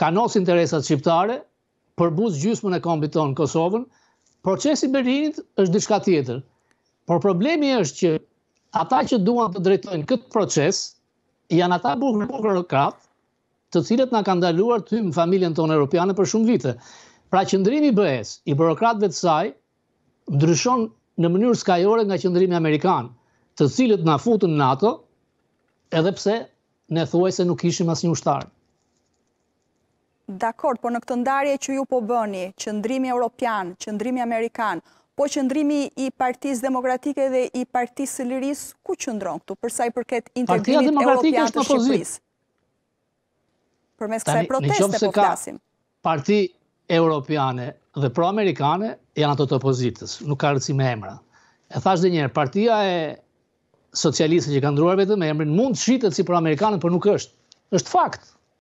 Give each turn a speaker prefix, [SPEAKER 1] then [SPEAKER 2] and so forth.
[SPEAKER 1] kanos interesat shqiptare, përbuz gjysmën e kombit tonë Kosovën, procesi Berlinit është diçka tjetër. Por problemi është që ata që duan të drejtojnë këtë proces, janë ata bukë në bukë kratë, të cilët nga kanë daluar të hymë familjen tonë europiane për shumë vite. Pra qëndrimi bëhes, i bërokratëve të saj, ndryshon në mënyrë skajore nga qëndrimi Amerikanë, të cilët nga futën NATO, edhe pse ne thuaj se nuk ishim as një ushtarë
[SPEAKER 2] dakord, por në këtë ndarje që ju po bëni, qëndrimi Europian, qëndrimi Amerikan, po qëndrimi i partiz demokratike dhe i partiz së liris, ku qëndron këtu, përsa i përket intervinit Europian të Shqipëris? Përmes kësaj proteste po flasim.
[SPEAKER 1] Parti Europiane dhe pro-amerikane janë ato të opozitës, nuk ka rëci me emra. E thash dhe njerë, partia e socialiste që ka ndruar vetëm e emrin mund të shqitet si pro-amerikane, për nuk është. është fakt.